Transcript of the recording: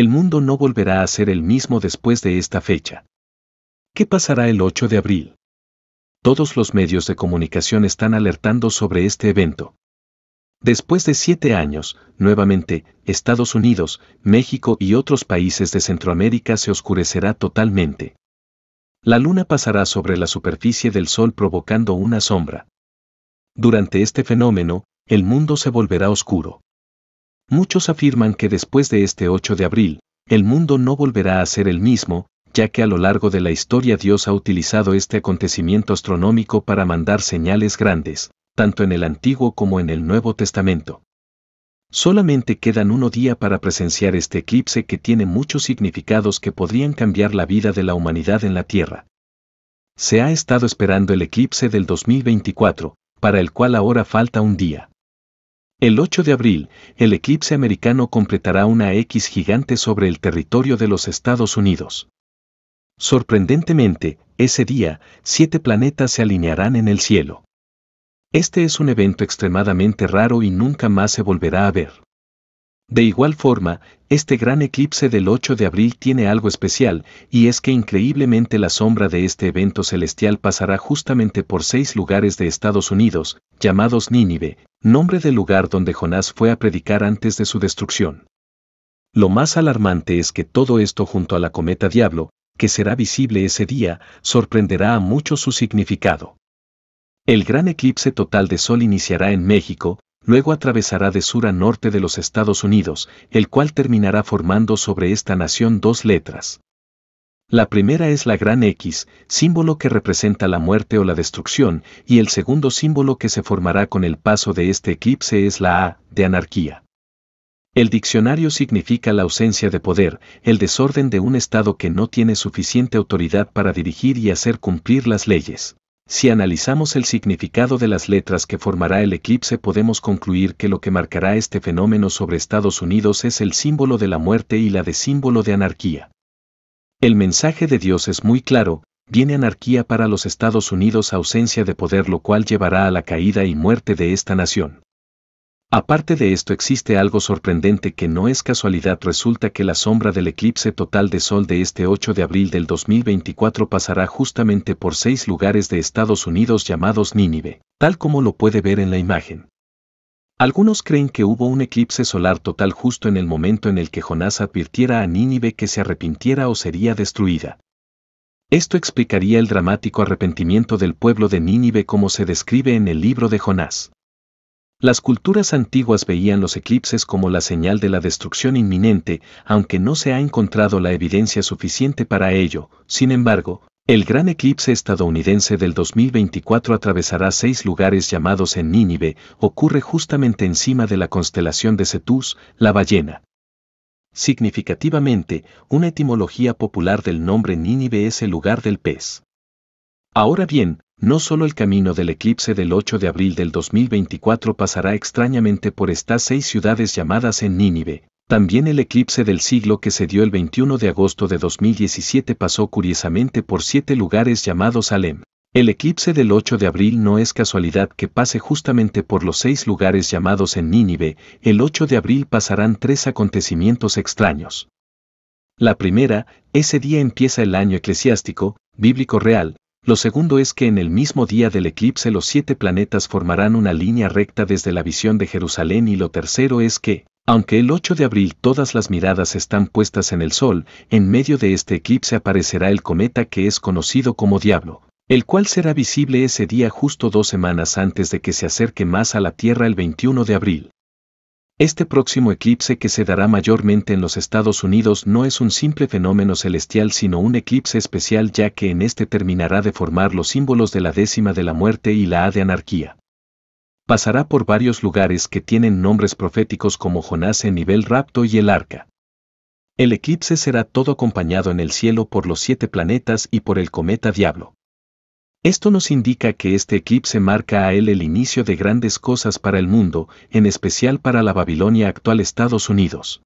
el mundo no volverá a ser el mismo después de esta fecha. ¿Qué pasará el 8 de abril? Todos los medios de comunicación están alertando sobre este evento. Después de siete años, nuevamente, Estados Unidos, México y otros países de Centroamérica se oscurecerá totalmente. La luna pasará sobre la superficie del Sol provocando una sombra. Durante este fenómeno, el mundo se volverá oscuro. Muchos afirman que después de este 8 de abril, el mundo no volverá a ser el mismo, ya que a lo largo de la historia Dios ha utilizado este acontecimiento astronómico para mandar señales grandes, tanto en el Antiguo como en el Nuevo Testamento. Solamente quedan uno día para presenciar este eclipse que tiene muchos significados que podrían cambiar la vida de la humanidad en la Tierra. Se ha estado esperando el eclipse del 2024, para el cual ahora falta un día. El 8 de abril, el eclipse americano completará una X gigante sobre el territorio de los Estados Unidos. Sorprendentemente, ese día, siete planetas se alinearán en el cielo. Este es un evento extremadamente raro y nunca más se volverá a ver. De igual forma, este gran eclipse del 8 de abril tiene algo especial, y es que increíblemente la sombra de este evento celestial pasará justamente por seis lugares de Estados Unidos, llamados Nínive, nombre del lugar donde Jonás fue a predicar antes de su destrucción. Lo más alarmante es que todo esto junto a la cometa Diablo, que será visible ese día, sorprenderá a muchos su significado. El gran eclipse total de Sol iniciará en México, luego atravesará de sur a norte de los Estados Unidos, el cual terminará formando sobre esta nación dos letras. La primera es la gran X, símbolo que representa la muerte o la destrucción, y el segundo símbolo que se formará con el paso de este eclipse es la A, de anarquía. El diccionario significa la ausencia de poder, el desorden de un Estado que no tiene suficiente autoridad para dirigir y hacer cumplir las leyes. Si analizamos el significado de las letras que formará el eclipse podemos concluir que lo que marcará este fenómeno sobre Estados Unidos es el símbolo de la muerte y la de símbolo de anarquía. El mensaje de Dios es muy claro, viene anarquía para los Estados Unidos ausencia de poder lo cual llevará a la caída y muerte de esta nación. Aparte de esto existe algo sorprendente que no es casualidad, resulta que la sombra del eclipse total de sol de este 8 de abril del 2024 pasará justamente por seis lugares de Estados Unidos llamados Nínive, tal como lo puede ver en la imagen. Algunos creen que hubo un eclipse solar total justo en el momento en el que Jonás advirtiera a Nínive que se arrepintiera o sería destruida. Esto explicaría el dramático arrepentimiento del pueblo de Nínive como se describe en el libro de Jonás. Las culturas antiguas veían los eclipses como la señal de la destrucción inminente, aunque no se ha encontrado la evidencia suficiente para ello. Sin embargo, el gran eclipse estadounidense del 2024 atravesará seis lugares llamados en Nínive, ocurre justamente encima de la constelación de Cetus, la ballena. Significativamente, una etimología popular del nombre Nínive es el lugar del pez. Ahora bien, no solo el camino del eclipse del 8 de abril del 2024 pasará extrañamente por estas seis ciudades llamadas en Nínive, también el eclipse del siglo que se dio el 21 de agosto de 2017 pasó curiosamente por siete lugares llamados Alem. El eclipse del 8 de abril no es casualidad que pase justamente por los seis lugares llamados en Nínive, el 8 de abril pasarán tres acontecimientos extraños. La primera, ese día empieza el año eclesiástico, bíblico real, lo segundo es que en el mismo día del eclipse los siete planetas formarán una línea recta desde la visión de Jerusalén y lo tercero es que, aunque el 8 de abril todas las miradas están puestas en el Sol, en medio de este eclipse aparecerá el cometa que es conocido como Diablo, el cual será visible ese día justo dos semanas antes de que se acerque más a la Tierra el 21 de abril. Este próximo eclipse que se dará mayormente en los Estados Unidos no es un simple fenómeno celestial sino un eclipse especial ya que en este terminará de formar los símbolos de la décima de la muerte y la A de anarquía. Pasará por varios lugares que tienen nombres proféticos como Jonás en nivel rapto y el arca. El eclipse será todo acompañado en el cielo por los siete planetas y por el cometa Diablo. Esto nos indica que este eclipse marca a él el inicio de grandes cosas para el mundo, en especial para la Babilonia actual Estados Unidos.